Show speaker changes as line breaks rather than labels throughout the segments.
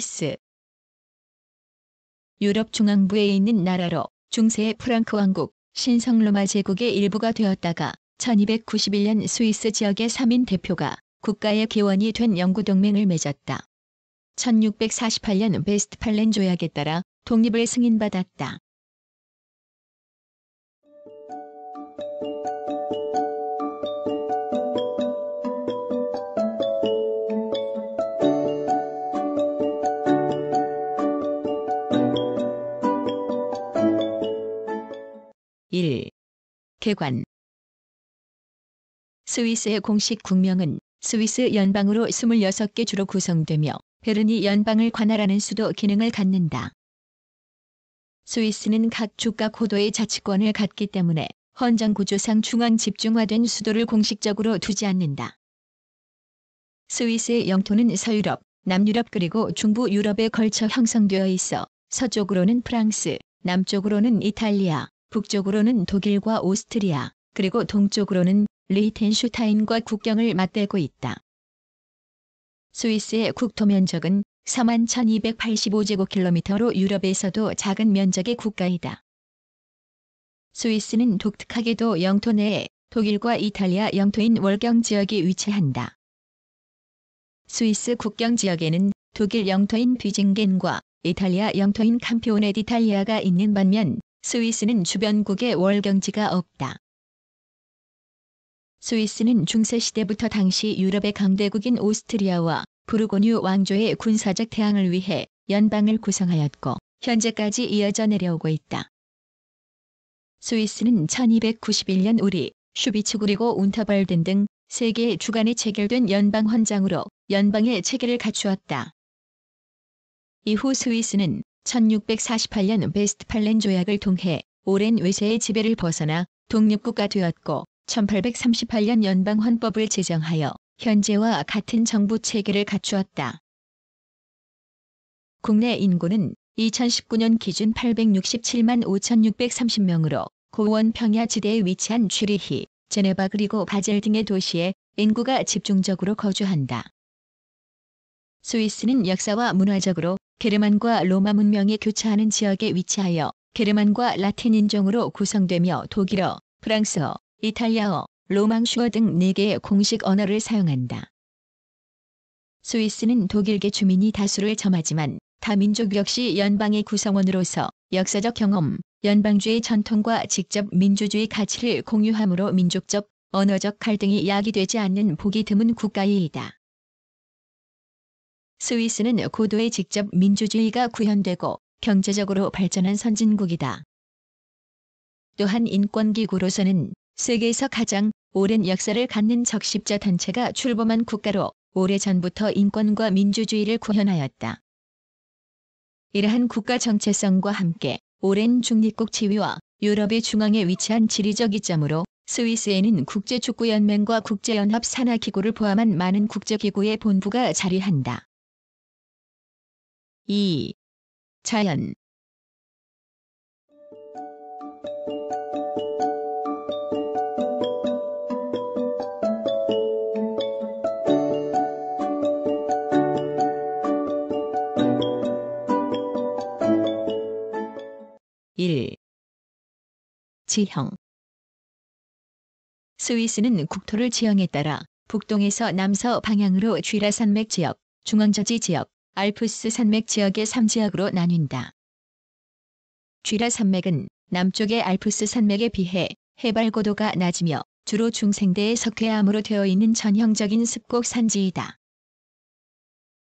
스위스 유럽 중앙부에 있는 나라로
중세의 프랑크 왕국, 신성 로마 제국의 일부가 되었다가 1291년 스위스 지역의 3인 대표가 국가의 개원이된 영구 동맹을 맺었다. 1648년 베스트팔렌 조약에 따라 독립을 승인받았다.
1. 개관
스위스의 공식 국명은 스위스 연방으로 26개 주로 구성되며 베르니 연방을 관할하는 수도 기능을 갖는다. 스위스는 각주가 고도의 자치권을 갖기 때문에 헌정구조상 중앙 집중화된 수도를 공식적으로 두지 않는다. 스위스의 영토는 서유럽, 남유럽 그리고 중부 유럽에 걸쳐 형성되어 있어 서쪽으로는 프랑스, 남쪽으로는 이탈리아, 북쪽으로는 독일과 오스트리아, 그리고 동쪽으로는 리히텐슈타인과 국경을 맞대고 있다. 스위스의 국토 면적은 4만 1285제곱킬로미터로 유럽에서도 작은 면적의 국가이다. 스위스는 독특하게도 영토 내에 독일과 이탈리아 영토인 월경 지역이 위치한다. 스위스 국경 지역에는 독일 영토인 뒤징겐과 이탈리아 영토인 캄피오네 디탈리아가 있는 반면 스위스는 주변국에 월경지가 없다. 스위스는 중세시대부터 당시 유럽의 강대국인 오스트리아와 부르고뉴 왕조의 군사적 대항을 위해 연방을 구성하였고 현재까지 이어져 내려오고 있다. 스위스는 1291년 우리, 슈비츠 그리고 운터벌든 등세계의 주간에 체결된 연방 헌장으로 연방의 체계를 갖추었다. 이후 스위스는 1648년 베스트팔렌 조약을 통해 오랜 외세의 지배를 벗어나 독립국가 되었고 1838년 연방헌법을 제정하여 현재와 같은 정부 체계를 갖추었다. 국내 인구는 2019년 기준 867만 5,630명으로 고원 평야 지대에 위치한 취리히, 제네바 그리고 바젤 등의 도시에 인구가 집중적으로 거주한다. 스위스는 역사와 문화적으로 게르만과 로마 문명이 교차하는 지역에 위치하여 게르만과 라틴 인종으로 구성되며 독일어, 프랑스어, 이탈리아어, 로망슈어 등 4개의 공식 언어를 사용한다. 스위스는 독일계 주민이 다수를 점하지만 다민족 역시 연방의 구성원으로서 역사적 경험, 연방주의 전통과 직접 민주주의 가치를 공유함으로 민족적, 언어적 갈등이 야기되지 않는 보기 드문 국가이다. 스위스는 고도의 직접 민주주의가 구현되고 경제적으로 발전한 선진국이다. 또한 인권기구로서는 세계에서 가장 오랜 역사를 갖는 적십자 단체가 출범한 국가로 오래전부터 인권과 민주주의를 구현하였다. 이러한 국가 정체성과 함께 오랜 중립국 지위와 유럽의 중앙에 위치한 지리적 이점으로 스위스에는 국제축구연맹과
국제연합 산하기구를 포함한 많은 국제기구의 본부가 자리한다. 2. 자연 1. 지형 스위스는 국토를 지형에 따라 북동에서 남서 방향으로 쥐라산맥 지역, 중앙저지 지역,
알프스 산맥 지역의 3지역으로 나뉜다. 쥐라 산맥은 남쪽의 알프스 산맥에 비해 해발 고도가 낮으며 주로 중생대의 석회암으로 되어 있는 전형적인 습곡 산지이다.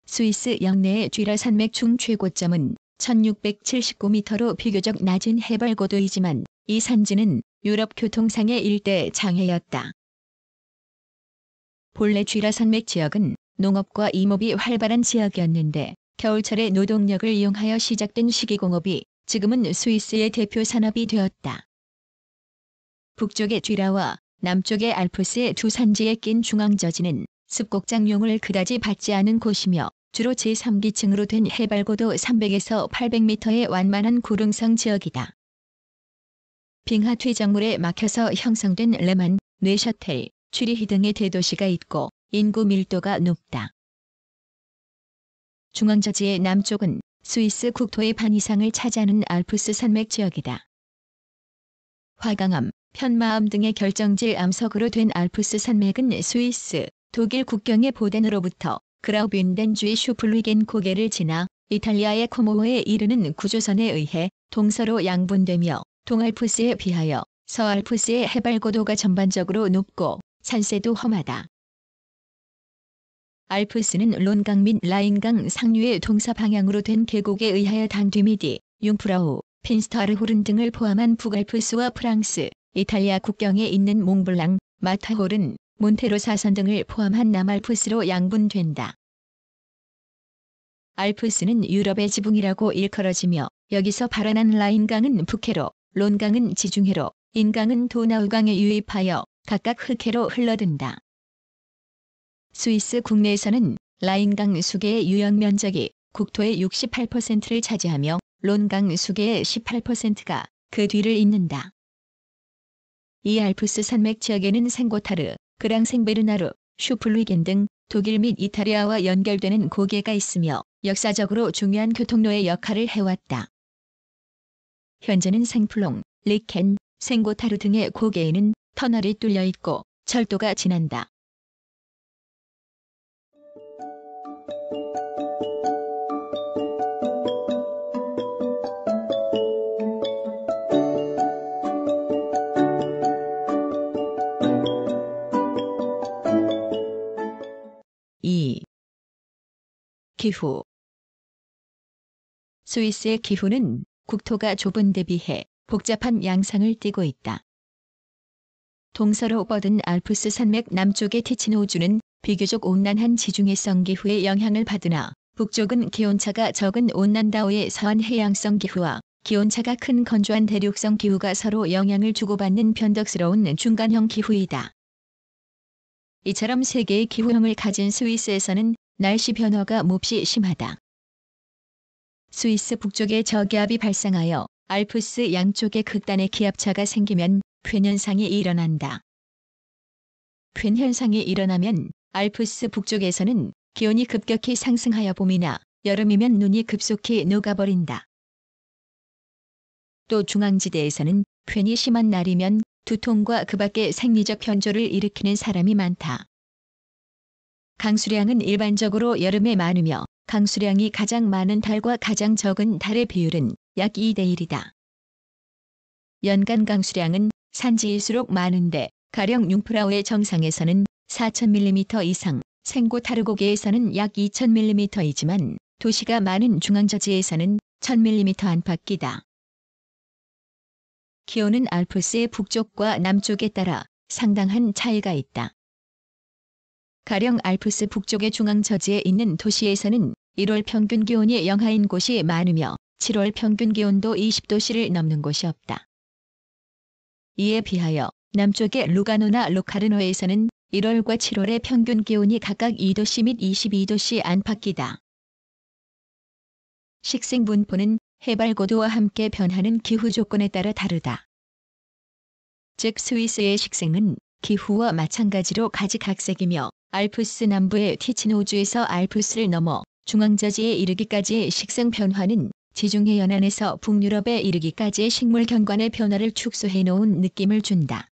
스위스 영내의 쥐라 산맥 중 최고점은 1679m로 비교적 낮은 해발 고도이지만 이 산지는 유럽 교통상의 일대 장애였다. 본래 쥐라 산맥 지역은 농업과 임업이 활발한 지역이었는데 겨울철에 노동력을 이용하여 시작된 시이공업이 지금은 스위스의 대표 산업이 되었다. 북쪽의 쥐라와 남쪽의 알프스의 두 산지에 낀 중앙저지는 습곡장용을 그다지 받지 않은 곳이며 주로 제3기층으로 된 해발고도 300에서 800m의 완만한 구릉성 지역이다. 빙하 퇴작물에 막혀서 형성된 레만, 뇌셔텔, 취리히 등의 대도시가 있고 인구 밀도가 높다. 중앙저지의 남쪽은 스위스 국토의 반 이상을 차지하는 알프스 산맥 지역이다. 화강암, 편마암 등의 결정질 암석으로 된 알프스 산맥은 스위스, 독일 국경의 보덴으로부터 그라우빈덴주의 슈플리겐 고개를 지나 이탈리아의 코모호에 이르는 구조선에 의해 동서로 양분되며 동알프스에 비하여 서알프스의 해발 고도가 전반적으로 높고 산세도 험하다. 알프스는 론강 및 라인강 상류의 동사 방향으로 된 계곡에 의하여 단디미디, 융프라우, 핀스타르호른 등을 포함한 북알프스와 프랑스, 이탈리아 국경에 있는 몽블랑, 마타호른, 몬테로 사산 등을 포함한 남알프스로 양분된다. 알프스는 유럽의 지붕이라고 일컬어지며 여기서 발원한 라인강은 북해로, 론강은 지중해로, 인강은 도나우강에 유입하여 각각 흑해로 흘러든다. 스위스 국내에서는 라인강 수계의 유형 면적이 국토의 68%를 차지하며 론강 수계의 18%가 그 뒤를 잇는다. 이 알프스 산맥 지역에는 생고타르, 그랑생베르나르, 슈플루이겐 등 독일 및 이탈리아와 연결되는 고개가 있으며 역사적으로 중요한 교통로의 역할을 해왔다. 현재는 생플롱,
리켄, 생고타르 등의 고개에는 터널이 뚫려 있고 철도가 지난다. 기후 스위스의 기후는 국토가 좁은 데 비해 복잡한
양상을 띠고 있다. 동서로 뻗은 알프스 산맥 남쪽의 티치노우주는 비교적 온난한 지중해성 기후의 영향을 받으나 북쪽은 기온차가 적은 온난다오의 서안 해양성 기후와 기온차가 큰 건조한 대륙성 기후가 서로 영향을 주고받는 변덕스러운 중간형 기후이다. 이처럼 세계의 기후형을 가진 스위스에서는 날씨 변화가 몹시 심하다. 스위스 북쪽에 저기압이 발생하여 알프스 양쪽에 극단의 기압차가 생기면 쾌현상이 일어난다. 쾌현상이 일어나면 알프스 북쪽에서는 기온이 급격히 상승하여 봄이나 여름이면 눈이 급속히 녹아버린다. 또 중앙지대에서는 쾌이 심한 날이면 두통과 그 밖의 생리적 현조를 일으키는 사람이 많다. 강수량은 일반적으로 여름에 많으며 강수량이 가장 많은 달과 가장 적은 달의 비율은 약 2대 1이다. 연간 강수량은 산지일수록 많은데 가령 융프라우의 정상에서는 4,000mm 이상, 생고 타르고계에서는 약 2,000mm이지만 도시가 많은 중앙저지에서는 1,000mm 안팎이다. 기온은 알프스의 북쪽과 남쪽에 따라 상당한 차이가 있다. 가령 알프스 북쪽의 중앙 저지에 있는 도시에서는 1월 평균 기온이 영하인 곳이 많으며 7월 평균 기온도 20도씨를 넘는 곳이 없다. 이에 비하여 남쪽의 루가노나 로카르노에서는 1월과 7월의 평균 기온이 각각 2도씨 및 22도씨 안팎이다. 식생 분포는 해발 고도와 함께 변하는 기후 조건에 따라 다르다. 즉 스위스의 식생은 기후와 마찬가지로 가지각색이며 알프스 남부의 티치노주에서 알프스를 넘어 중앙저지에 이르기까지의 식성 변화는 지중해 연안에서 북유럽에 이르기까지의 식물 경관의 변화를 축소해 놓은 느낌을 준다.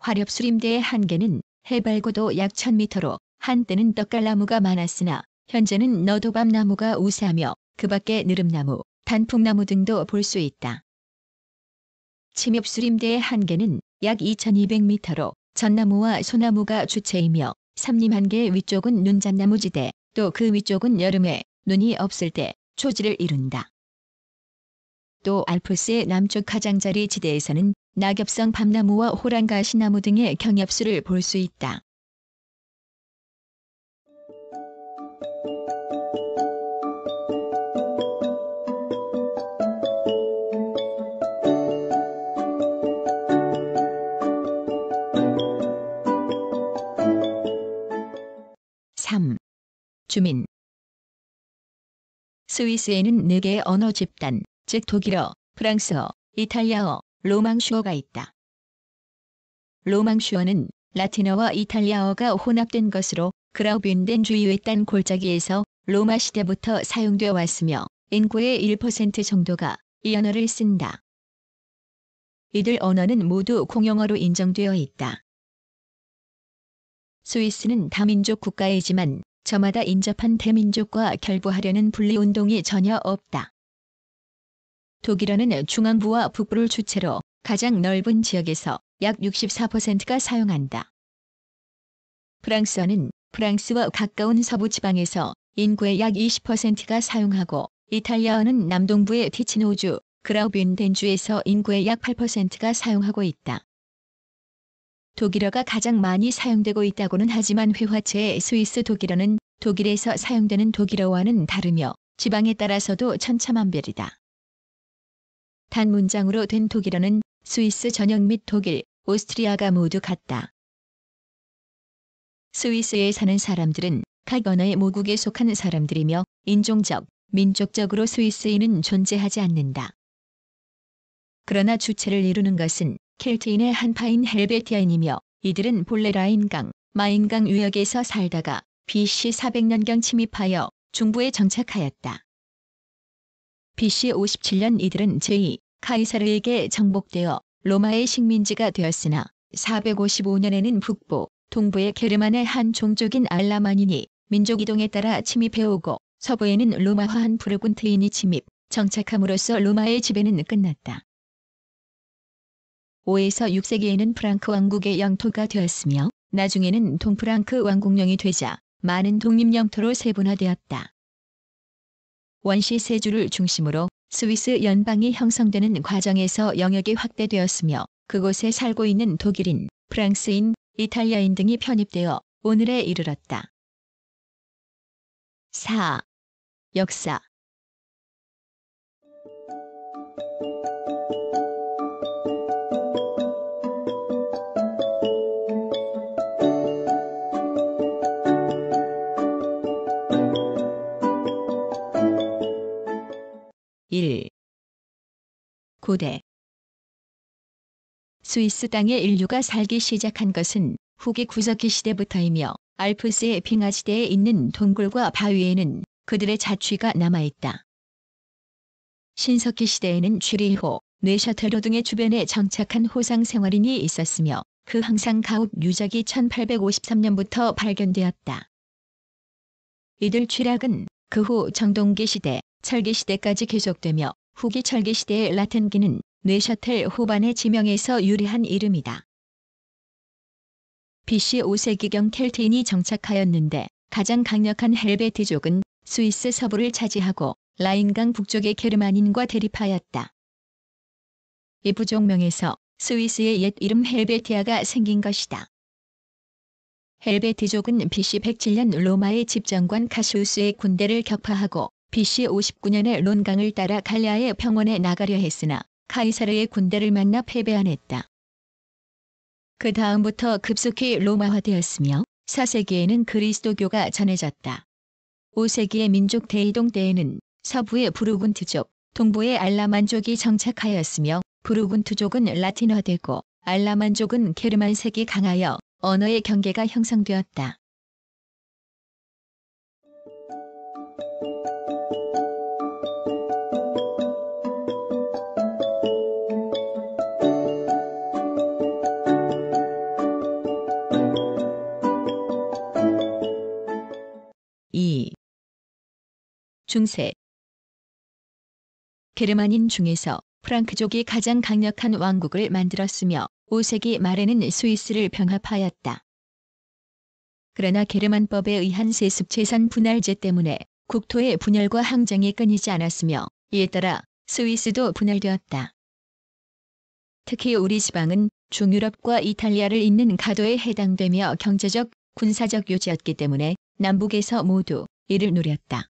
화렵수림대의 한계는 해발고도 약 1000m로 한때는 떡갈나무가 많았으나 현재는 너도밤나무가 우세하며 그 밖에 느릅나무, 단풍나무 등도 볼 수 있다. 침엽수림대의 한계는 약 2200m로 전나무와 소나무가 주체이며 삼림한계 위쪽은 눈잔나무지대또 그 위쪽은 여름에 눈이 없을 때 초지를 이룬다. 또 알프스의 남쪽 가장자리 지대에서는 낙엽성 밤나무와 호랑가 시나무 등의 경엽수를
볼 수 있다. 주민. 스위스에는 4개의 언어 집단, 즉 독일어, 프랑스어, 이탈리아어, 로망슈어가 있다. 로망슈어는
라틴어와 이탈리아어가 혼합된 것으로 그라우빈덴 주위의 딴 골짜기에서 로마 시대부터 사용되어 왔으며 인구의 1% 정도가 이 언어를 쓴다. 이들 언어는 모두 공용어로 인정되어 있다. 스위스는 다민족 국가이지만 저마다 인접한 대민족과 결부하려는 분리운동이 전혀 없다. 독일어는 중앙부와 북부를 주체로 가장 넓은 지역에서 약 64%가 사용한다. 프랑스어는 프랑스와 가까운 서부 지방에서 인구의 약 20%가 사용하고 이탈리아어는 남동부의 티치노주, 그라우빈덴주에서 인구의 약 8%가 사용하고 있다. 독일어가 가장 많이 사용되고 있다고는 하지만 회화체의 스위스 독일어는 독일에서 사용되는 독일어와는 다르며 지방에 따라서도 천차만별이다. 단 문장으로 된 독일어는 스위스 전역 및 독일, 오스트리아가 모두 같다. 스위스에 사는 사람들은 각 언어의 모국에 속한 사람들이며 인종적, 민족적으로 스위스인은 존재하지 않는다. 그러나 주체를 이루는 것은 켈트인의 한파인 헬베티아인이며 이들은 볼레 라인강, 마인강 유역에서 살다가 BC 400년경 침입하여 중부에 정착하였다. BC 57년 이들은 제2 카이사르에게 정복되어 로마의 식민지가 되었으나 455년에는 북부, 동부의 게르만의 한 종족인 알라만인이 민족 이동에 따라 침입해오고 서부에는 로마화한 부르군트인이 침입, 정착함으로써 로마의 지배는 끝났다. 5에서 6세기에는 프랑크 왕국의 영토가 되었으며 나중에는 동프랑크 왕국령이 되자 많은 독립 영토로 세분화되었다. 원시 세주를 중심으로 스위스 연방이 형성되는 과정에서 영역이 확대되었으며 그곳에 살고 있는 독일인, 프랑스인, 이탈리아인
등이 편입되어 오늘에 이르렀다. 4. 역사 1. 고대 스위스 땅에 인류가 살기 시작한 것은
후기 구석기 시대부터이며 알프스의 빙하 시대에 있는 동굴과 바위에는 그들의 자취가 남아있다. 신석기 시대에는 쥐리호, 뇌셔터로 등의 주변에 정착한 호상 생활인이 있었으며 그 항상 가옥 유적이 1853년부터 발견되었다. 이들 쥐락은 그 후 정동기 시대 철기시대까지 계속되며 후기 철기시대의 라틴기는 뇌셔틀 후반의 지명에서 유래한 이름이다. BC 5세기경 켈트인이 정착하였는데 가장 강력한 헬베트족은 스위스 서부를 차지하고 라인강 북쪽의 게르만인과 대립하였다. 이 부족명에서 스위스의 옛 이름 헬베티아가 생긴 것이다. 헬베티족은 BC 107년 로마의 집정관 카시우스의 군대를 격파하고 BC 5 9년에 론강을 따라 갈리아의 평원에 나가려 했으나 카이사르의 군대를 만나 패배안했다그 다음부터 급속히 로마화되었으며 4세기에는 그리스도교가 전해졌다. 5세기의 민족 대이동 때에는 서부의 부르군트족, 동부의 알라만족이 정착하였으며 부르군트족은 라틴화되고 알라만족은 게르만색이 강하여 언어의 경계가 형성되었다.
중세 게르만인 중에서 프랑크족이
가장 강력한 왕국을 만들었으며 5세기 말에는 스위스를 병합하였다. 그러나 게르만법에 의한 세습재산 분할제 때문에 국토의 분열과 항쟁이 끊이지 않았으며 이에 따라 스위스도 분할되었다. 특히 우리 지방은 중유럽과 이탈리아를 잇는 가도에 해당되며 경제적, 군사적 요지였기 때문에 남북에서 모두 이를 누렸다.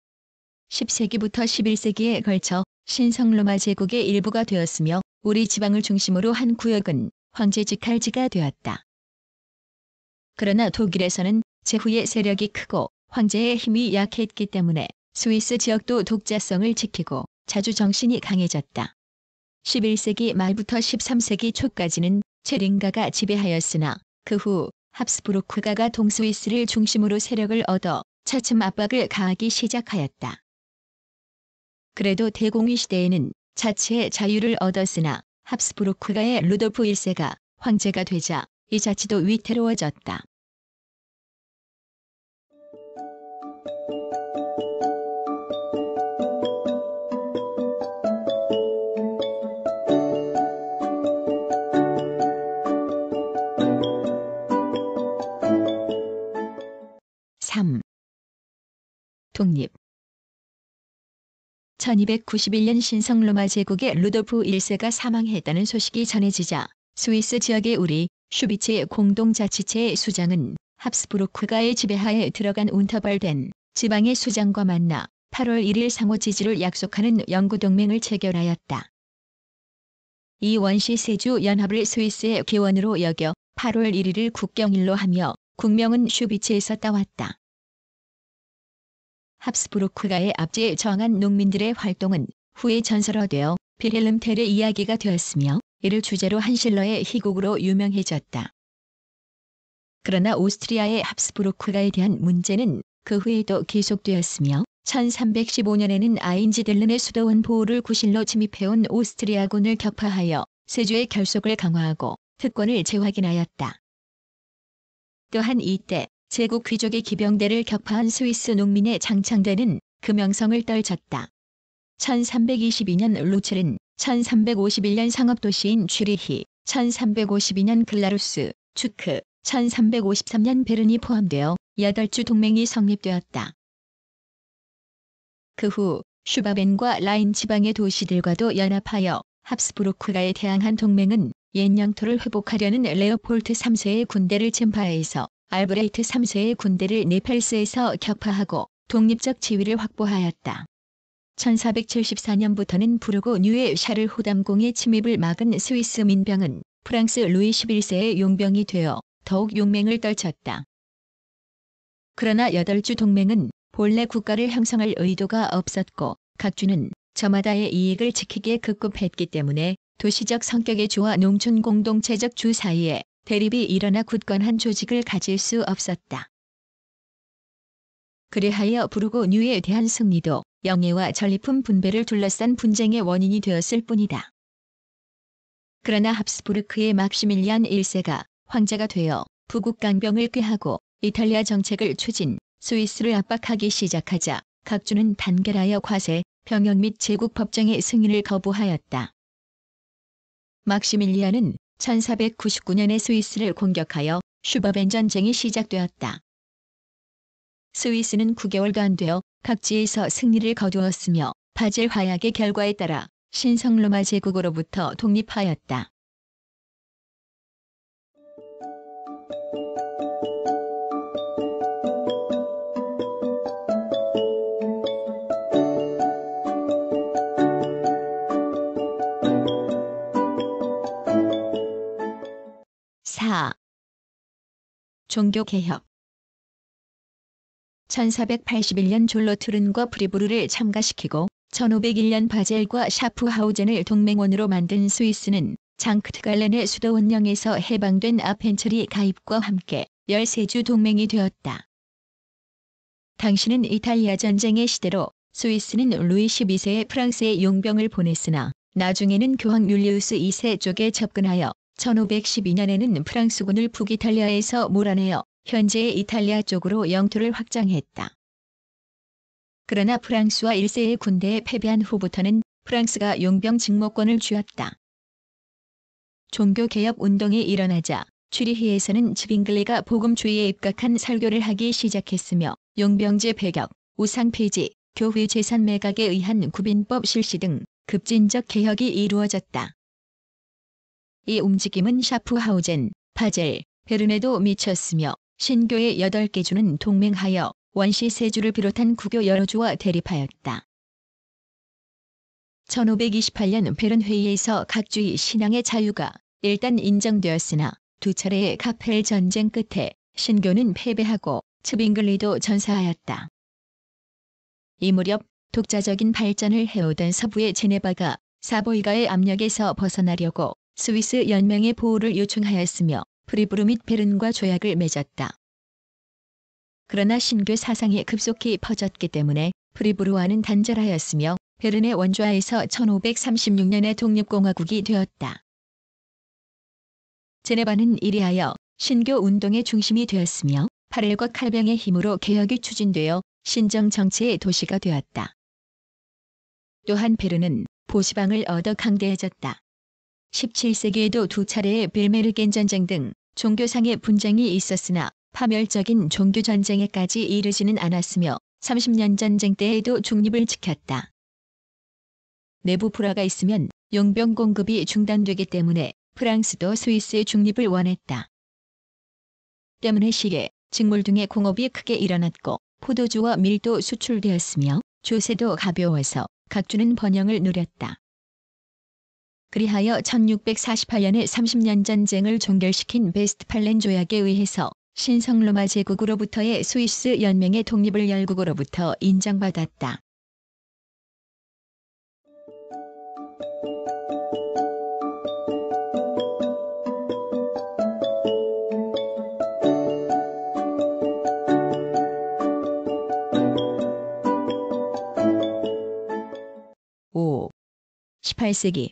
10세기부터 11세기에 걸쳐 신성로마 제국의 일부가 되었으며 우리 지방을 중심으로 한 구역은 황제직 할지가 되었다. 그러나 독일에서는 제후의 세력이 크고 황제의 힘이 약했기 때문에 스위스 지역도 독자성을 지키고 자주 정신이 강해졌다. 11세기 말부터 13세기 초까지는 체링가가 지배하였으나 그 후 합스부르크가가 동스위스를 중심으로 세력을 얻어 차츰 압박을 가하기 시작하였다. 그래도 대공위 시대에는 자치의 자유를 얻었으나 합스부르크가의 루돌프 1세가 황제가 되자 이 자치도 위태로워졌다.
독립 1291년 신성 로마 제국의 루도프 1세가
사망했다는 소식이 전해지자 스위스 지역의 우리 슈비체 공동자치체의 수장은 합스부르크가의 지배하에 들어간 운터벌덴 지방의 수장과 만나 8월 1일 상호 지지를 약속하는 영구동맹을 체결하였다. 이 원시 세주 연합을 스위스의 기원으로 여겨 8월 1일을 국경일로 하며 국명은 슈비체에서 따왔다. 합스부르크가의 압제에 저항한 농민들의 활동은 후에 전설화되어 빌헬름 텔의 이야기가 되었으며 이를 주제로 한실러의 희곡으로 유명해졌다. 그러나 오스트리아의 합스부르크가에 대한 문제는 그 후에도 계속되었으며 1315년에는 아인지델른의 수도원 보호를 구실로 침입해온 오스트리아군을 격파하여 세조의 결속을 강화하고 특권을 재확인하였다. 또한 이때 제국 귀족의 기병대를 격파한 스위스 농민의 장창대는 그명성을 떨쳤다. 1322년 루첼은 1351년 상업도시인 취리히, 1352년 글라루스, 추크, 1353년 베른이 포함되어 8주 동맹이 성립되었다. 그 후 슈바벤과 라인 지방의 도시들과도 연합하여 합스부르크가에 대항한 동맹은 옛 영토를 회복하려는 레오폴트 3세의 군대를 침파해서 알브레이트 3세의 군대를 네팔스에서 격파하고 독립적 지위를 확보하였다. 1474년부터는 부르고 뉴의 샤를 호담공의 침입을 막은 스위스 민병은 프랑스 루이 11세의 용병이 되어 더욱 용맹을 떨쳤다. 그러나 8주 동맹은 본래 국가를 형성할 의도가 없었고 각 주는 저마다의 이익을 지키기에 급급했기 때문에 도시적 성격의 주와 농촌 공동체적 주 사이에 대립이 일어나 굳건한 조직을 가질 수 없었다. 그리하여 부르고 뉴에 대한 승리도 영예와 전리품 분배를 둘러싼 분쟁의 원인이 되었을 뿐이다. 그러나 합스부르크의 막시밀리안 1세가 황제가 되어 부국 강병을 꾀하고 이탈리아 정책을 추진, 스위스를 압박하기 시작하자 각주는 단결하여 과세, 병역 및 제국 법정의 승인을 거부하였다. 막시밀리안은 1499년에 스위스를 공격하여 슈버벤 전쟁이 시작되었다. 스위스는 9개월도 안 되어 각지에서 승리를 거두었으며 바젤 화약의 결과에 따라 신성 로마 제국으로부터 독립하였다.
종교개혁 1481년 졸로투른과
브리브르를 참가시키고 1501년 바젤과 샤프하우젠을 동맹원으로 만든 스위스는 장크트갈렌의 수도 원령에서 해방된 아펜처리 가입과 함께 13주 동맹이 되었다. 당시는 이탈리아 전쟁의 시대로 스위스는 루이 12세의 프랑스의 용병을 보냈으나 나중에는 교황 율리우스 2세 쪽에 접근하여 1512년에는 프랑스군을 북이탈리아에서 몰아내어 현재의 이탈리아 쪽으로 영토를 확장했다. 그러나 프랑스와 일세의 군대에 패배한 후부터는 프랑스가 용병 직무권을 쥐었다. 종교개혁 운동이 일어나자 취리히에서는 즈빙글리가 복음주의에 입각한 설교를 하기 시작했으며 용병제 배격, 우상 폐지, 교회 재산 매각에 의한 구빈법 실시 등 급진적 개혁이 이루어졌다. 이 움직임은 샤프하우젠, 파젤, 베른에도 미쳤으며 신교의 8개 주는 동맹하여 원시 세주를 비롯한 국교 여러 주와 대립하였다. 1528년 베른 회의에서 각주의 신앙의 자유가 일단 인정되었으나 두 차례의 카펠 전쟁 끝에 신교는 패배하고 츠빙글리도 전사하였다. 이 무렵 독자적인 발전을 해오던 서부의 제네바가 사보이가의 압력에서 벗어나려고 스위스 연맹의 보호를 요청하였으며 프리브르 및 베른과 조약을 맺었다. 그러나 신교 사상이 급속히 퍼졌기 때문에 프리브르와는 단절하였으며 베른의 원조하에서 1536년에 독립공화국이 되었다. 제네바는 이리하여 신교 운동의 중심이 되었으며 파렐과 칼병의 힘으로 개혁이 추진되어 신정 정치의 도시가 되었다. 또한 베른은 보시방을 얻어 강대해졌다. 17세기에도 두 차례의 빌메르겐 전쟁 등 종교상의 분쟁이 있었으나 파멸적인 종교 전쟁에까지 이르지는 않았으며 30년 전쟁 때에도 중립을 지켰다. 내부 불화가 있으면 용병 공급이 중단되기 때문에 프랑스도 스위스의 중립을 원했다. 때문에 시계, 직물 등의 공업이 크게 일어났고 포도주와 밀도 수출되었으며 조세도 가벼워서 각주는 번영을 누렸다. 그리하여 1648년에 30년 전쟁을 종결시킨 베스트팔렌 조약에 의해서 신성 로마 제국으로부터의 스위스 연맹의 독립을 열국으로부터 인정받았다.
오. 18세기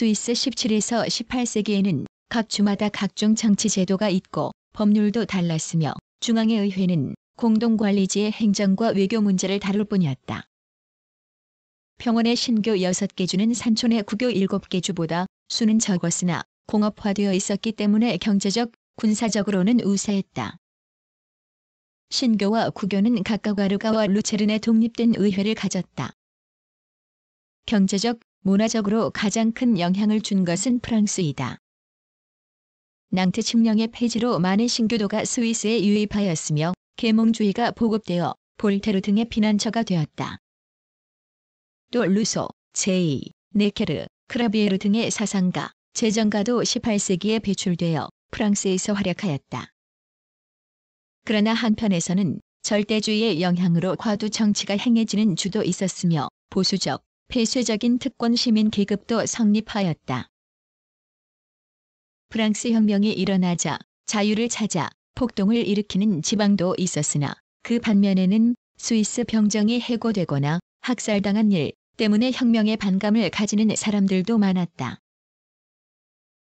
스위스 17에서 18세기에는 각 주마다 각종 정치 제도가 있고 법률도 달랐으며 중앙의 의회는 공동관리지의 행정과 외교 문제를 다룰 뿐이었다. 병원의 신교 6개 주는 산촌의 국교 7개 주보다 수는 적었으나 공업화되어 있었기 때문에 경제적, 군사적으로는 우세했다. 신교와 국교는 각각 아르가와 루체른의 독립된 의회를 가졌다. 경제적, 문화적으로 가장 큰 영향을 준 것은 프랑스이다. 낭트 측령의 폐지로 많은 신교도가 스위스에 유입하였으며 계몽주의가 보급되어 볼테르 등의 피난처가 되었다. 또 루소, 제이, 네케르, 크라비에르 등의 사상가, 재정가도 18세기에 배출되어 프랑스에서 활약하였다. 그러나 한편에서는 절대주의의 영향으로 과도 정치가 행해지는 주도 있었으며 보수적, 폐쇄적인 특권 시민 계급도 성립하였다. 프랑스 혁명이 일어나자 자유를 찾아 폭동을 일으키는 지방도 있었으나 그 반면에는 스위스 병정이 해고되거나 학살당한 일 때문에 혁명에 반감을 가지는 사람들도 많았다.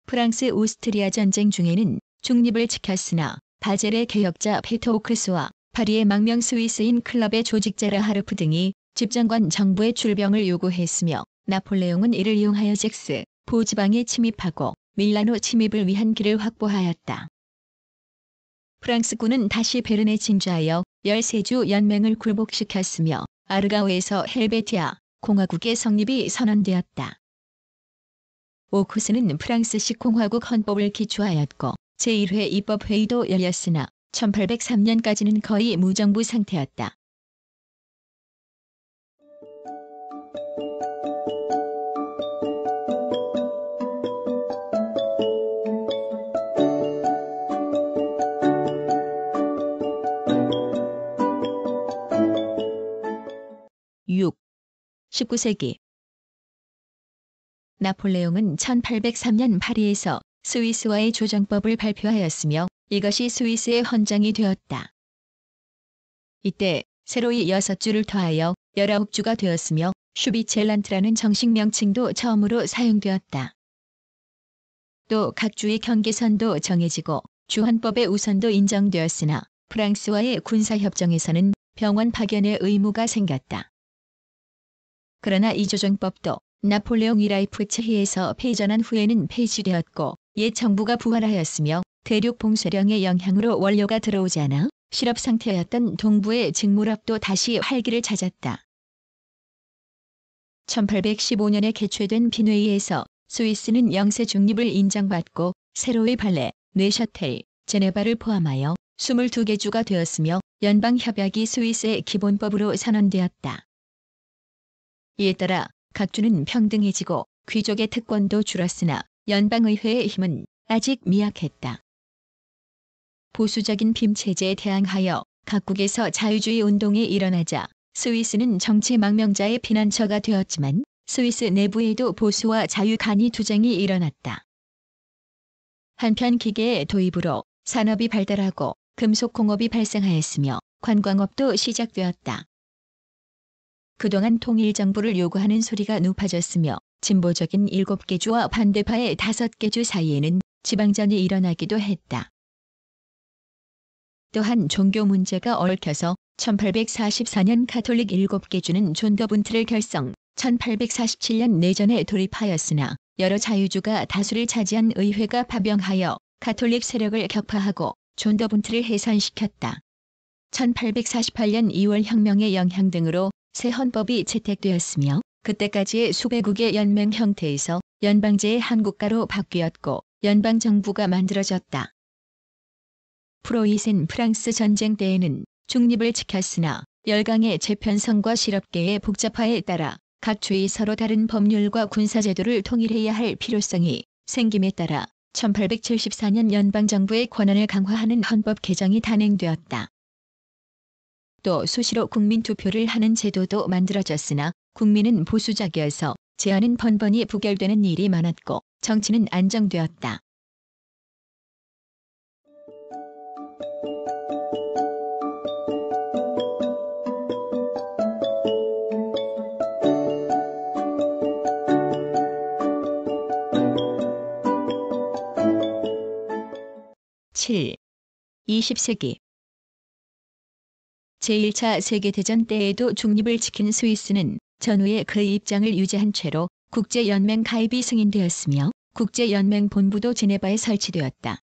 프랑스 오스트리아 전쟁 중에는 중립을 지켰으나 바젤의 개혁자 페토 오크스와 파리의 망명 스위스인 클럽의 조직자 라하르프 등이 집장관 정부의 출병을 요구했으며 나폴레옹은 이를 이용하여 잭스, 보지방에 침입하고 밀라노 침입을 위한 길을 확보하였다. 프랑스군은 다시 베른에 진주하여 13주 연맹을 굴복시켰으며 아르가우에서 헬베티아 공화국의 성립이 선언되었다. 오쿠스는 프랑스식 공화국 헌법을 기초하였고 제1회 입법회의도 열렸으나 1803년까지는 거의 무정부 상태였다.
19세기 나폴레옹은 1803년 파리에서 스위스와의 조정법을 발표하였으며
이것이 스위스의 헌장이 되었다. 이때 새로이 6주를 더하여 19주가 되었으며 슈비첼란트라는 정식 명칭도 처음으로 사용되었다. 또 각 주의 경계선도 정해지고 주헌법의 우선도 인정되었으나 프랑스와의 군사협정에서는 병원 파견의 의무가 생겼다. 그러나 이 조정법도 나폴레옹 이라이프체히에서 폐전한 후에는 폐지되었고 옛 정부가 부활하였으며 대륙 봉쇄령의 영향으로 원료가 들어오지 않아 실업 상태였던 동부의 직무랍도 다시 활기를 찾았다. 1815년에 개최된 빈회의에서 스위스는 영세 중립을 인정받고 새로의 발레, 뇌셔텔, 제네바를 포함하여 22개 주가 되었으며 연방협약이 스위스의 기본법으로 선언되었다. 이에 따라 각주는 평등해지고 귀족의 특권도 줄었으나 연방의회의 힘은 아직 미약했다. 보수적인 빔체제에 대항하여 각국에서 자유주의 운동이 일어나자 스위스는 정치 망명자의 피난처가 되었지만 스위스 내부에도 보수와 자유간이 투쟁이 일어났다. 한편 기계의 도입으로 산업이 발달하고 금속공업이 발생하였으며 관광업도 시작되었다. 그동안 통일정부를 요구하는 소리가 높아졌으며 진보적인 7개 주와 반대파의 5개 주 사이에는 지방전이 일어나기도 했다. 또한 종교 문제가 얽혀서 1844년 카톨릭 7개 주는 존더분트를 결성, 1847년 내전에 돌입하였으나 여러 자유주가 다수를 차지한 의회가 파병하여 카톨릭 세력을 격파하고 존더분트를 해산시켰다. 1848년 2월 혁명의 영향 등으로 새 헌법이 채택되었으며 그때까지의 수백국의 연맹 형태에서 연방제의 한국가로 바뀌었고 연방정부가 만들어졌다. 프로이센 프랑스 전쟁 때에는 중립을 지켰으나 열강의 재편성과 실업계의 복잡화에 따라 각 주의 서로 다른 법률과 군사제도를 통일해야 할 필요성이 생김에 따라 1874년 연방정부의 권한을 강화하는 헌법 개정이 단행되었다. 또 수시로 국민투표를 하는 제도도 만들어졌으나 국민은 보수적이어서 제안은 번번이 부결되는 일이 많았고 정치는 안정되었다.
칠, 20세기
제1차 세계대전 때에도 중립을 지킨 스위스는 전후에 그 입장을 유지한 채로 국제연맹 가입이 승인되었으며 국제연맹 본부도 제네바에 설치되었다.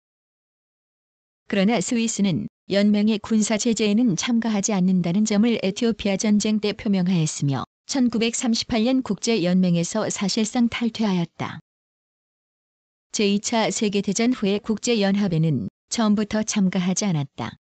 그러나 스위스는 연맹의 군사 제재에는 참가하지 않는다는 점을 에티오피아 전쟁 때 표명하였으며 1938년 국제연맹에서 사실상 탈퇴하였다. 제2차 세계대전 후에 국제연합에는 처음부터 참가하지 않았다.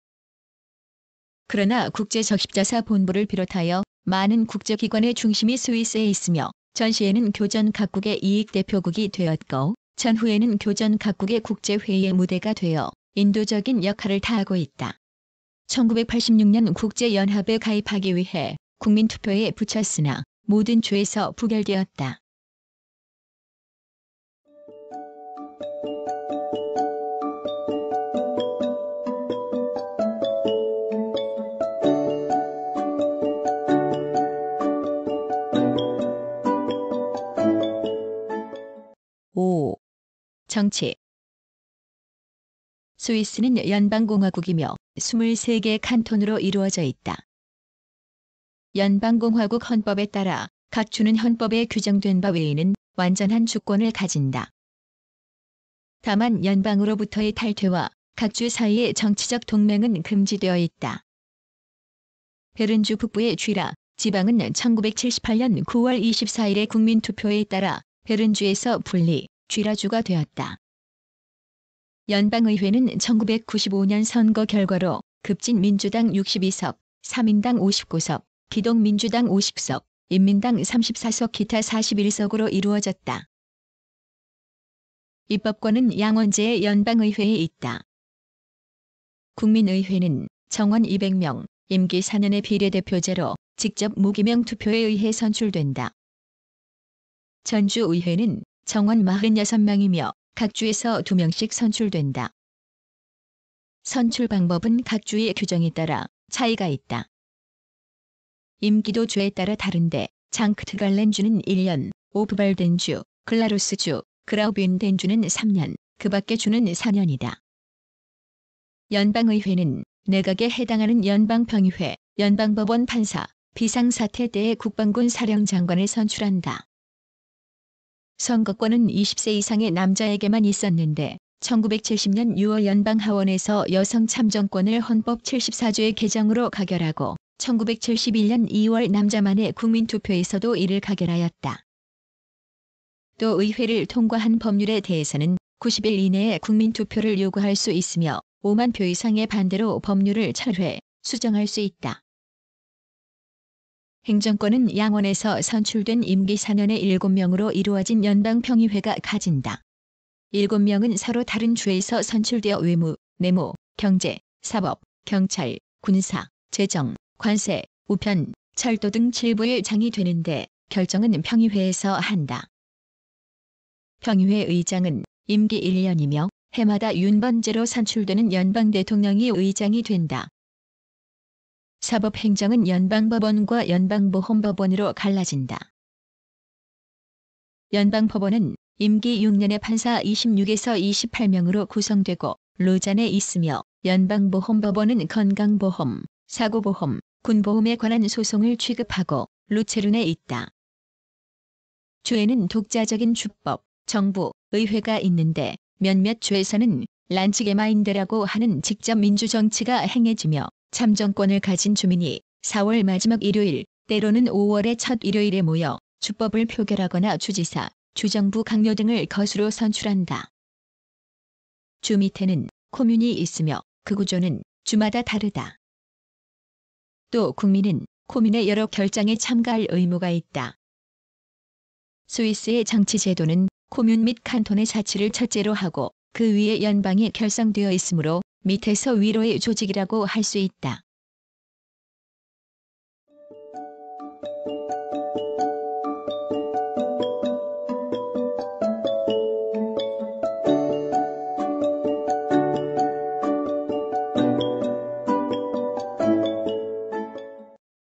그러나 국제적십자사본부를 비롯하여 많은 국제기관의 중심이 스위스에 있으며 전시에는 교전 각국의 이익 대표국이 되었고 전후에는 교전 각국의 국제회의의 무대가 되어 인도적인 역할을 다하고 있다. 1986년 국제연합에 가입하기 위해 국민투표에 붙였으나 모든 주에서 부결되었다.
정치 스위스는 연방공화국이며 23개 칸톤으로 이루어져 있다.
연방공화국 헌법에 따라 각 주는 헌법에 규정된 바 외에는 완전한 주권을 가진다. 다만 연방으로부터의 탈퇴와 각 주 사이의 정치적 동맹은 금지되어 있다. 베른주 북부의 쥐라 지방은 1978년 9월 24일의 국민투표에 따라 베른주에서 분리, 쥐라주가 되었다. 연방의회는 1995년 선거 결과로 급진 민주당 62석, 3인당 59석, 기독민주당 50석, 인민당 34석 기타 41석으로 이루어졌다. 입법권은 양원제의 연방의회에 있다. 국민의회는 정원 200명, 임기 4년의 비례대표제로 직접 무기명 투표에 의해 선출된다. 전주의회는 정원 46명이며 각 주에서 2명씩 선출된다. 선출 방법은 각 주의 규정에 따라 차이가 있다. 임기도 주에 따라 다른데 장크트갈렌주는 1년, 오브발덴주, 글라루스주, 그라우빈덴주는 3년, 그밖에 주는 4년이다. 그 연방의회는 내각에 해당하는 연방평의회, 연방법원 판사, 비상사태 때의 국방군 사령장관을 선출한다. 선거권은 20세 이상의 남자에게만 있었는데 1970년 6월 연방 하원에서 여성 참정권을 헌법 74조의 개정으로 가결하고 1971년 2월 남자만의 국민투표에서도 이를 가결하였다. 또 의회를 통과한 법률에 대해서는 90일 이내에 국민투표를 요구할 수 있으며 5만 표 이상의 반대로 법률을 철회, 수정할 수 있다. 행정권은 양원에서 선출된 임기 4년의 7명으로 이루어진 연방평의회가 가진다. 7명은 서로 다른 주에서 선출되어 외무, 내무, 경제, 사법, 경찰, 군사, 재정, 관세, 우편, 철도 등 7부의 장이 되는데 결정은 평의회에서 한다. 평의회 의장은 임기 1년이며 해마다 윤번제로 선출되는 연방 대통령이 의장이 된다. 사법행정은 연방법원과 연방보험법원으로 갈라진다. 연방법원은 임기 6년의 판사 26에서 28명으로 구성되고 로잔에 있으며 연방보험법원은 건강보험, 사고보험, 군보험에 관한 소송을 취급하고 루체룬에 있다. 주에는 독자적인 주법, 정부, 의회가 있는데 몇몇 주에서는 란치게마인드라고 하는 직접 민주정치가 행해지며 참정권을 가진 주민이 4월 마지막 일요일, 때로는 5월의 첫 일요일에 모여 주법을 표결하거나 주지사, 주정부 강요
등을 거수로 선출한다. 주 밑에는 코뮌이 있으며 그 구조는 주마다 다르다. 또 국민은 코뮌의 여러 결정에 참가할 의무가 있다. 스위스의 정치 제도는
코뮌 및 칸톤의 자치를 첫째로 하고 그 위에 연방이 결성되어 있으므로
밑에서 위로의 조직이라고 할 수 있다.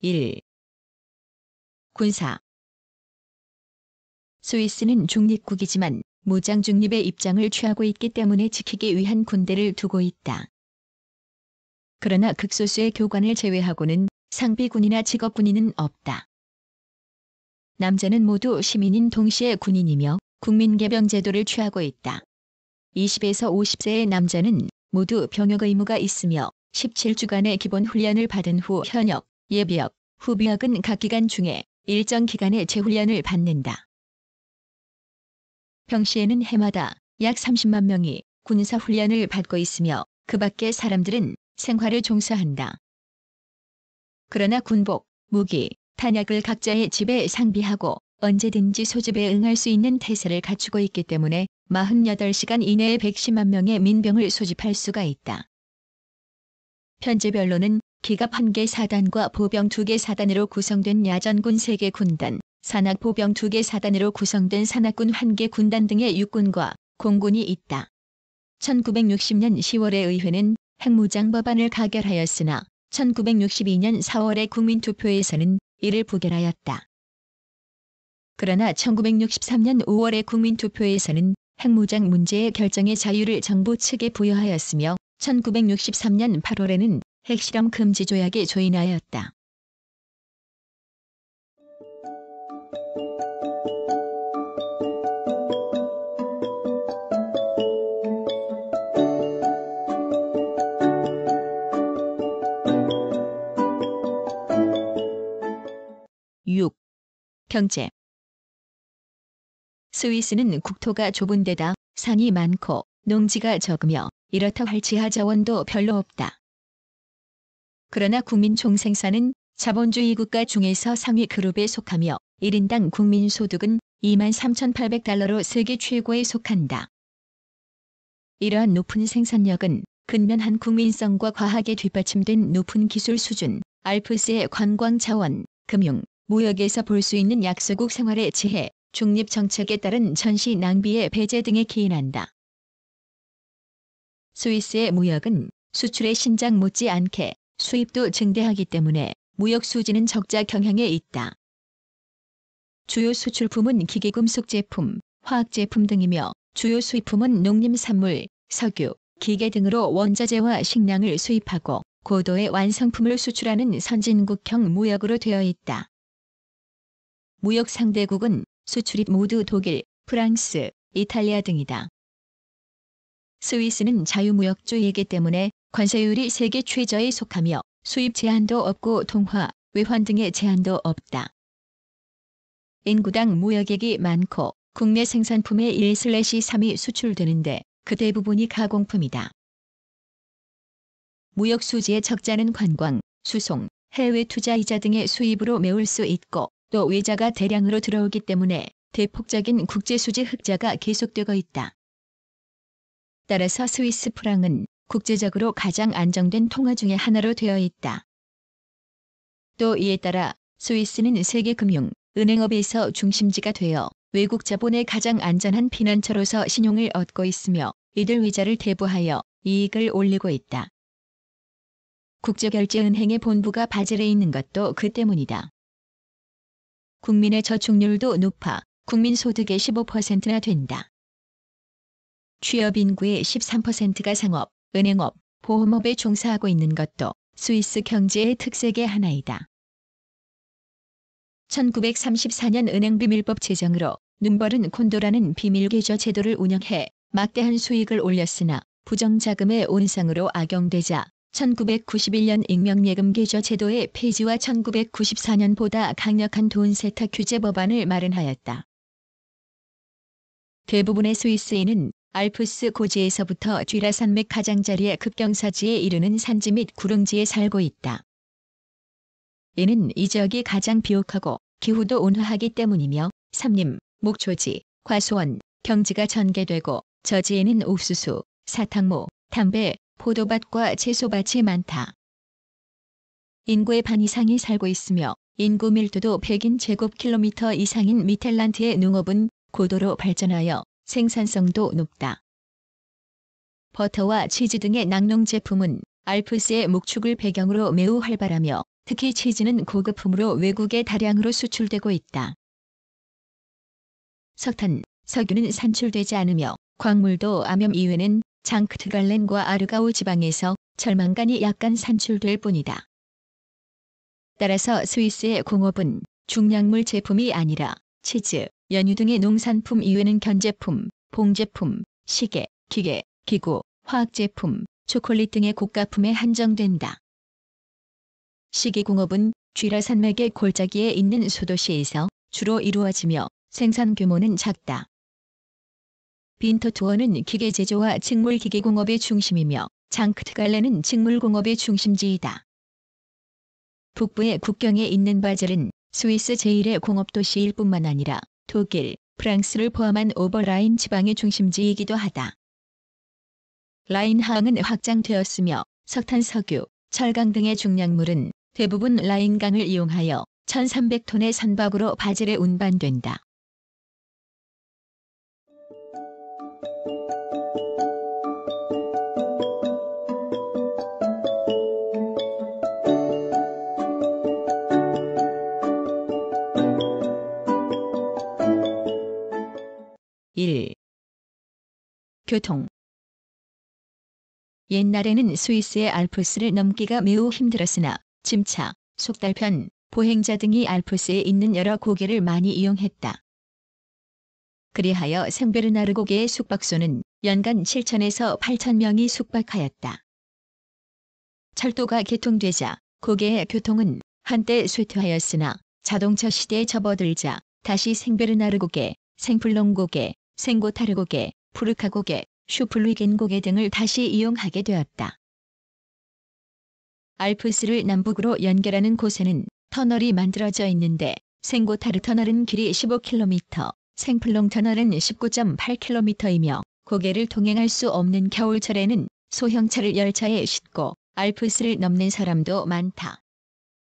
1. 군사 스위스는 중립국이지만
무장 중립의 입장을 취하고 있기 때문에 지키기 위한 군대를 두고 있다. 그러나 극소수의 교관을 제외하고는 상비군이나 직업군인은 없다. 남자는 모두 시민인 동시에 군인이며 국민개병 제도를 취하고 있다. 20에서 50세의 남자는 모두 병역 의무가 있으며 17주간의 기본 훈련을 받은 후 현역, 예비역, 후비역은 각 기간 중에 일정 기간의 재훈련을 받는다. 병시에는 해마다 약 30만 명이 군사 훈련을 받고 있으며 그 밖의 사람들은 생활을 종사한다. 그러나 군복, 무기, 탄약을 각자의 집에 상비하고 언제든지 소집에 응할 수 있는 태세를 갖추고 있기 때문에 48시간 이내에 110만 명의 민병을 소집할 수가 있다. 편제별로는 기갑 1개 사단과 보병 2개 사단으로 구성된 야전군 3개 군단, 산악보병 2개 사단으로 구성된 산악군 1개 군단 등의 육군과 공군이 있다. 1960년 10월에 의회는 핵무장 법안을 가결하였으나 1962년 4월에 국민투표에서는 이를 부결하였다. 그러나 1963년 5월에 국민투표에서는 핵무장 문제의 결정의 자유를 정부 측에 부여하였으며 1963년 8월에는 핵실험 금지 조약에 조인하였다.
경제 스위스는 국토가 좁은 데다 산이 많고 농지가 적으며 이렇다 할 지하 자원도
별로 없다. 그러나 국민 총생산은 자본주의 국가 중에서 상위 그룹에 속하며 1인당 국민 소득은 23,800달러로 세계 최고에 속한다. 이러한 높은 생산력은 근면한 국민성과 과학에 뒷받침된 높은 기술 수준, 알프스의 관광 자원, 금융, 무역에서 볼 수 있는 약소국 생활의 지혜, 중립 정책에 따른 전시 낭비의 배제 등에 기인한다. 스위스의 무역은 수출의 신장 못지않게 수입도 증대하기 때문에 무역 수지는 적자 경향에 있다. 주요 수출품은 기계금속 제품, 화학 제품 등이며 주요 수입품은 농림산물, 석유, 기계 등으로 원자재와 식량을 수입하고 고도의 완성품을 수출하는 선진국형 무역으로 되어 있다. 무역 상대국은 수출입 모두 독일, 프랑스, 이탈리아 등이다. 스위스는 자유무역주의이기 때문에 관세율이 세계 최저에 속하며 수입 제한도 없고 통화, 외환 등의 제한도 없다. 인구당 무역액이 많고 국내 생산품의 1/3이 수출되는데 그 대부분이 가공품이다. 무역 수지의 적자는 관광, 수송, 해외 투자이자 등의 수입으로 메울 수 있고 또 외자가 대량으로 들어오기 때문에 대폭적인 국제수지 흑자가 계속되고 있다. 따라서 스위스 프랑은 국제적으로 가장 안정된 통화 중의 하나로 되어 있다. 또 이에 따라 스위스는 세계 금융, 은행업에서 중심지가 되어 외국 자본의 가장 안전한 피난처로서 신용을 얻고 있으며 이들 위자를 대부하여 이익을 올리고 있다. 국제결제은행의 본부가 바젤에 있는 것도 그 때문이다. 국민의 저축률도 높아 국민소득의 15%나 된다. 취업인구의 13%가 상업, 은행업, 보험업에 종사하고 있는 것도 스위스 경제의 특색의 하나이다. 1934년 은행비밀법 제정으로 눈버른 콘도라는 비밀계좌 제도를 운영해 막대한 수익을 올렸으나 부정자금의 온상으로
악용되자
1991년 익명예금 계좌 제도의 폐지와 1994년보다 강력한 돈 세탁 규제 법안을 마련하였다. 대부분의 스위스인은 알프스 고지에서부터 쥐라산맥 가장자리의 급경사지에 이르는 산지 및 구릉지에 살고 있다. 이는 이 지역이 가장 비옥하고 기후도 온화하기 때문이며 삼림, 목초지, 과수원, 경지가 전개되고 저지에는 옥수수, 사탕무, 담배, 포도밭과 채소밭이 많다. 인구의 반 이상이 살고 있으며 인구 밀도도 100인 제곱킬로미터 이상인 미텔란트의 농업은 고도로 발전하여 생산성도 높다. 버터와 치즈 등의 낙농 제품은 알프스의 목축을 배경으로 매우 활발하며 특히 치즈는 고급품으로 외국에 다량으로 수출되고 있다. 석탄, 석유는 산출되지 않으며 광물도 암염 이외는 장크트갈렌과 아르가우 지방에서 절망간이 약간 산출될 뿐이다. 따라서 스위스의 공업은 중량물 제품이 아니라 치즈, 연유 등의 농산품 이외는 에 견제품, 봉제품, 시계, 기계, 기구, 화학제품, 초콜릿 등의 고가품에 한정된다. 시계공업은 쥐라 산맥의 골짜기에 있는 소도시에서 주로 이루어지며 생산 규모는 작다. 빈터투어는 기계 제조와 직물 기계 공업의 중심이며 장크트갈레는 직물 공업의 중심지이다. 북부의 국경에 있는 바젤은 스위스 제1의 공업 도시일 뿐만 아니라 독일, 프랑스를 포함한 오버라인 지방의 중심지이기도 하다. 라인항은 확장되었으며 석탄, 석유, 철강 등의 중량물은 대부분 라인강을 이용하여 1300톤의 선박으로 바젤에 운반된다.
1. 교통 옛날에는 스위스의 알프스를 넘기가 매우 힘들었으나 침차, 속달편, 보행자 등이
알프스에 있는 여러 고개를 많이 이용했다. 그리하여 생베르나르 고개의 숙박소는 연간 7천에서 8천 명이 숙박하였다. 철도가 개통되자 고개의 교통은 한때 쇠퇴하였으나 자동차 시대에 접어들자 다시 생베르나르 고개, 생플롱 고개, 생고타르고개, 푸르카고개, 슈플루겐고개 등을 다시 이용하게 되었다. 알프스를 남북으로 연결하는 곳에는 터널이 만들어져 있는데 생고타르 터널은 길이 15km, 생플롱 터널은 19.8km이며 고개를 동행할수 없는 겨울철에는 소형차를 열차에 싣고 알프스를 넘는 사람도 많다.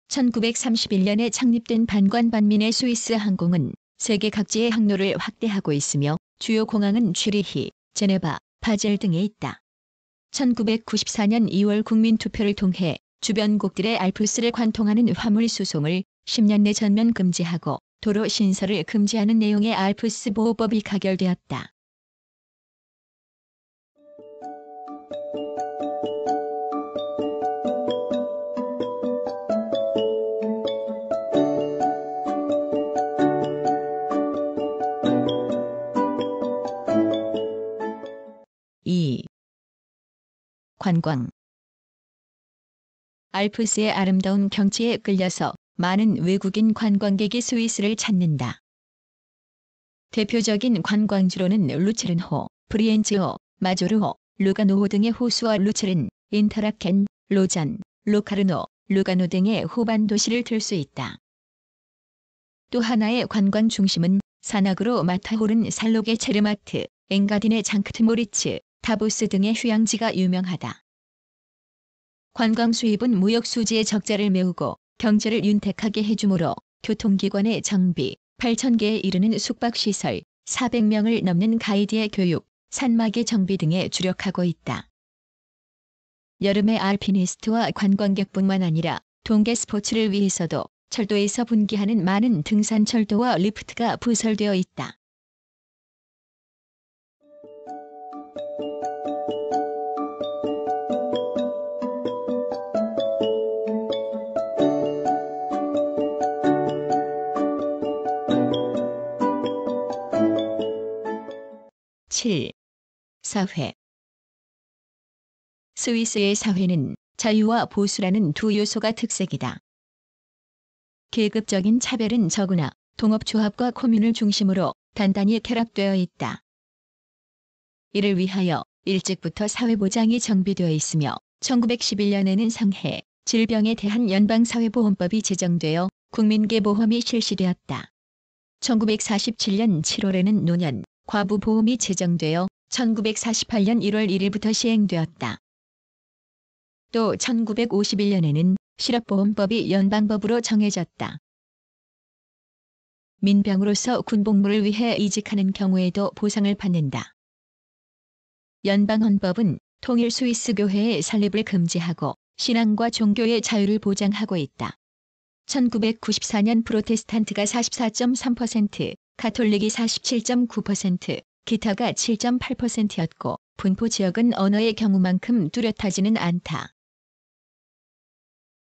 1931년에 창립된 반관 반민의 스위스 항공은 세계 각지의 항로를 확대하고 있으며 주요 공항은 취리히, 제네바, 바젤 등에 있다. 1994년 2월 국민투표를 통해 주변국들의 알프스를 관통하는 화물 수송을 10년 내 전면 금지하고 도로 신설을 금지하는 내용의 알프스 보호법이 가결되었다.
관광 알프스의 아름다운 경치에 끌려서 많은 외국인
관광객이 스위스를 찾는다. 대표적인 관광지로는 루체른호, 브리엔츠호, 마조르호, 루가노호 등의 호수와 루체른, 인터라켄, 로잔, 로카르노, 루가노 등의 후반 도시를 들 수 있다. 또 하나의 관광 중심은 산악으로 마타호른 살록의 체르마트, 엥가딘의 장크트모리츠, 타보스 등의 휴양지가 유명하다. 관광 수입은 무역 수지의 적자를 메우고 경제를 윤택하게 해주므로 교통기관의 정비, 8,000개에 이르는 숙박시설, 400명을 넘는 가이드의 교육, 산막의 정비 등에 주력하고 있다. 여름에 알피니스트와 관광객뿐만 아니라 동계 스포츠를 위해서도 철도에서 분기하는 많은 등산 철도와 리프트가 부설되어 있다.
7. 사회 스위스의 사회는 자유와 보수라는 두 요소가 특색이다. 계급적인
차별은 적으나 동업조합과 코민을 중심으로 단단히 결합되어 있다. 이를 위하여 일찍부터 사회보장이 정비되어 있으며 1911년에는 상해, 질병에 대한 연방사회보험법이 제정되어 국민계보험이 실시되었다. 1947년 7월에는 노년, 과부 보험이 제정되어 1948년 1월 1일부터 시행되었다. 또 1951년에는 실업보험법이 연방법으로 정해졌다. 민병으로서 군복무를 위해 이직하는 경우에도 보상을 받는다. 연방헌법은 통일 스위스 교회의 설립을 금지하고 신앙과 종교의 자유를 보장하고 있다. 1994년 프로테스탄트가 44.3%, 가톨릭이 47.9%, 기타가 7.8%였고 분포 지역은 언어의 경우만큼 뚜렷하지는 않다.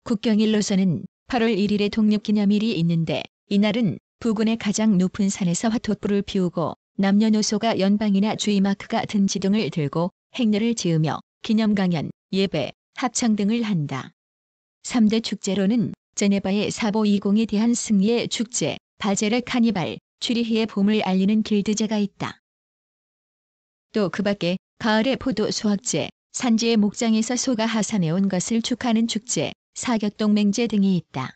국경일로서는 8월 1일에 독립기념일이 있는데 이날은 부근의 가장 높은 산에서 화톳불을 피우고 남녀노소가 연방이나 주의마크 가은 지등을 들고 행렬을 지으며 기념 강연, 예배, 합창 등을 한다. 3대 축제로는 제네바의 4보2 0에 대한 승리의 축제, 바젤의 카니발, 추리해의 봄을 알리는 길드제가 있다. 또 그 밖에 가을의 포도 수확제, 산지의 목장에서 소가 하산해온 것을 축하는 축제, 사격동맹제 등이 있다.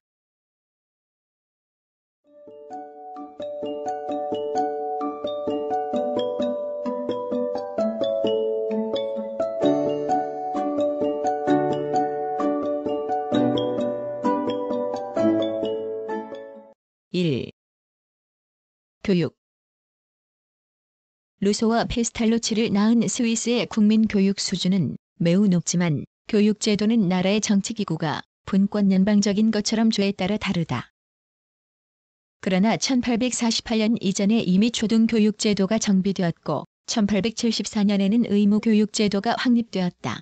교육 루소와 페스탈로치를 낳은 스위스의 국민 교육 수준은 매우 높지만 교육
제도는 나라의 정치기구가 분권 연방적인 것처럼 주에 따라 다르다. 그러나 1848년 이전에 이미 초등교육 제도가 정비되었고 1874년에는 의무교육 제도가 확립되었다.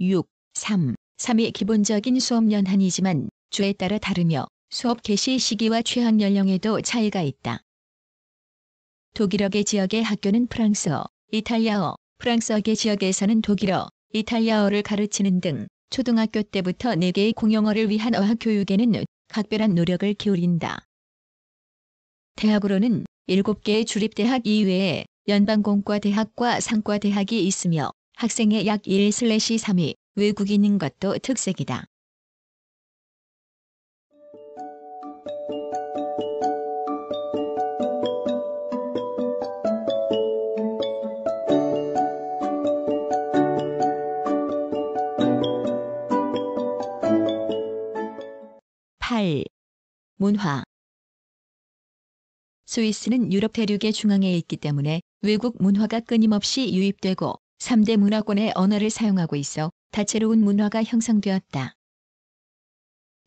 6, 3, 3이 기본적인 수업 연한이지만 주에 따라 다르며 수업 개시 시기와 취학 연령에도 차이가 있다. 독일어계 지역의 학교는 프랑스어, 이탈리아어, 프랑스어계 지역에서는 독일어, 이탈리아어를 가르치는 등 초등학교 때부터 4개의 공용어를 위한 어학 교육에는 각별한 노력을 기울인다. 대학으로는 7개의 주립대학 이외에 연방공과대학과 상과대학이 있으며 학생의 약 1-3이 외국인인
것도 특색이다. 8. 문화 스위스는 유럽 대륙의 중앙에 있기 때문에 외국
문화가 끊임없이 유입되고 3대 문화권의 언어를 사용하고 있어 다채로운 문화가 형성되었다.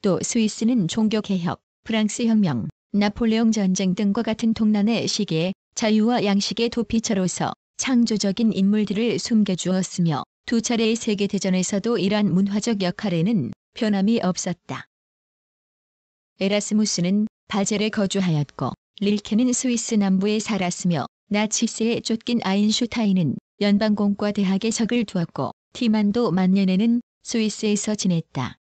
또 스위스는 종교개혁, 프랑스 혁명, 나폴레옹 전쟁 등과 같은 동란의 시기에 자유와 양식의 도피처로서 창조적인 인물들을 숨겨주었으며 두 차례의 세계대전에서도 이러한 문화적 역할에는 변함이 없었다. 에라스무스는 바젤에 거주하였고 릴케는 스위스 남부에 살았으며 나치스에 쫓긴 아인슈타인은 연방공과 대학에 적을 두었고 티만도 만년에는 스위스에서 지냈다.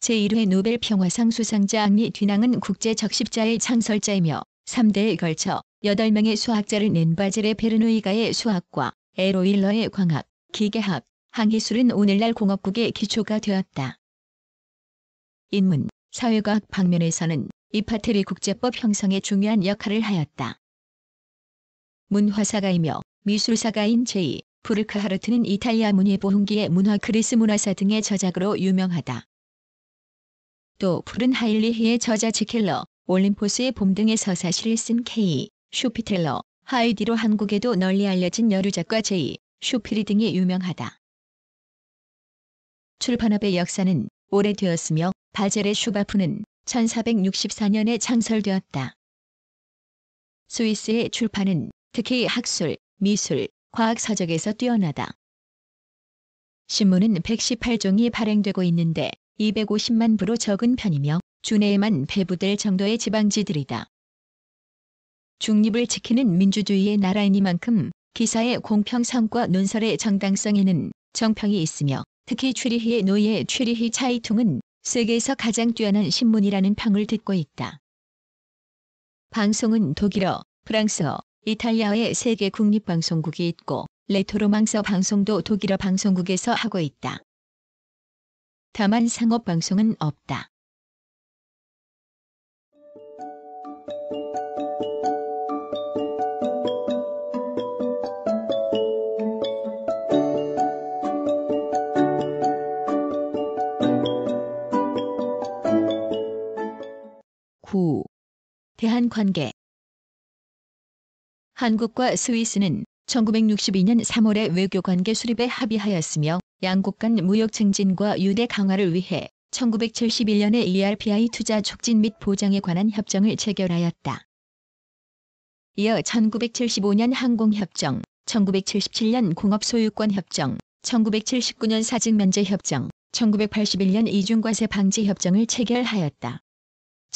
제1회 노벨 평화상 수상자 앙리 뒤낭은 국제 적십자의 창설자이며 3대에 걸쳐 8명의 수학자를 낸 바젤의 베르누이가의 수학과 에로일러의 광학, 기계학, 항해술은 오늘날 공업국의 기초가 되었다. 인문, 사회과학 방면에서는 이 파텔이 국제법 형성에 중요한 역할을 하였다. 문화사가이며 미술사가인 제이 푸르크하르트는 이탈리아 문예보훈기의 문화 그리스 문화사 등의 저작으로 유명하다. 또 푸른 하일리히의 저자 지킬러, 올림포스의 봄 등의 서사시를 쓴 케이, 쇼피텔러, 하이디로 한국에도 널리 알려진 여류작가 제이, 쇼피리 등이 유명하다. 출판업의 역사는 오래되었으며 바젤의 슈바프는
1464년에 창설되었다. 스위스의 출판은 특히 학술, 미술, 과학 서적에서 뛰어나다. 신문은
118종이 발행되고 있는데 250만 부로 적은 편이며 주내에만 배부될 정도의 지방지들이다. 중립을 지키는 민주주의의 나라이니만큼 기사의 공평성과 논설의 정당성에는 정평이 있으며 특히 취리히의 노예 취리히 차이퉁은 세계에서 가장 뛰어난 신문이라는 평을 듣고 있다. 방송은 독일어, 프랑스어, 이탈리아의 세계 국립방송국이 있고 레토로망서 방송도 독일어 방송국에서 하고
있다. 다만 상업방송은 없다. 대한 관계 한국과 스위스는 1962년 3월에 외교관계 수립에 합의하였으며 양국
간 무역 증진과 유대 강화를 위해 1971년에 ERPI 투자 촉진 및 보장에 관한 협정을 체결하였다. 이어 1975년 항공협정, 1977년 공업소유권협정, 1979년 사직면제협정, 1981년 이중과세 방지협정을 체결하였다.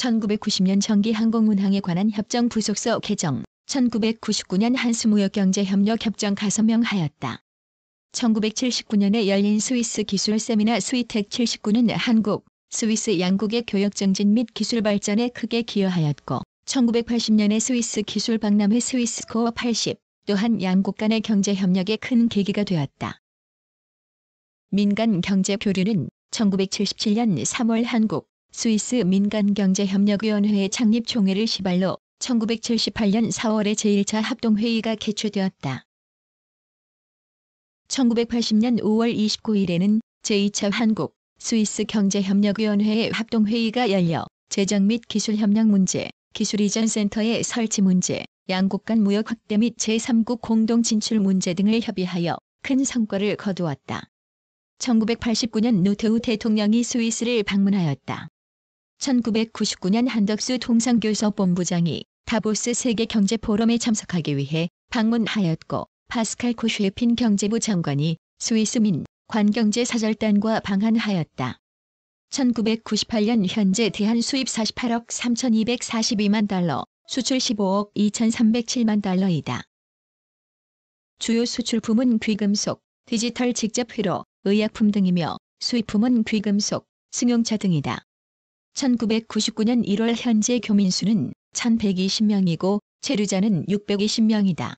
1990년 전기항공운항에 관한 협정 부속서 개정, 1999년 한수무역경제협력협정 가서명하였다. 1979년에 열린 스위스 기술 세미나 스위텍 79는 한국, 스위스 양국의 교역 증진 및 기술 발전에 크게 기여하였고, 1980년에 스위스 기술 박람회 스위스코어 80 또한 양국 간의 경제 협력에 큰 계기가 되었다. 민간 경제 교류는 1977년 3월 한국, 스위스 민간경제협력위원회의 창립 총회를 시발로 1978년 4월에 제1차 합동회의가 개최되었다. 1980년 5월 29일에는 제2차 한국 스위스 경제협력위원회의 합동회의가 열려 재정 및 기술협력 문제, 기술이전센터의 설치 문제, 양국 간 무역 확대 및 제3국 공동 진출 문제 등을 협의하여 큰 성과를 거두었다. 1989년 노태우 대통령이 스위스를 방문하였다. 1999년 한덕수 통상교섭 본부장이 다보스 세계경제포럼에 참석하기 위해 방문하였고 파스칼 코쉐핀 경제부 장관이 스위스민 관경제 사절단과 방한하였다. 1998년 현재 대한 수입 48억 3,242만 달러, 수출 15억 2,307만 달러이다. 주요 수출품은 귀금속, 디지털 직접 회로, 의약품 등이며 수입품은 귀금속, 승용차 등이다. 1999년 1월 현재 교민수는 1120명이고 체류자는 620명이다.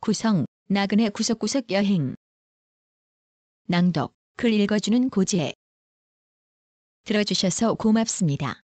구성, 나그네 구석구석 여행 낭독, 글 읽어주는 고지에 들어주셔서 고맙습니다.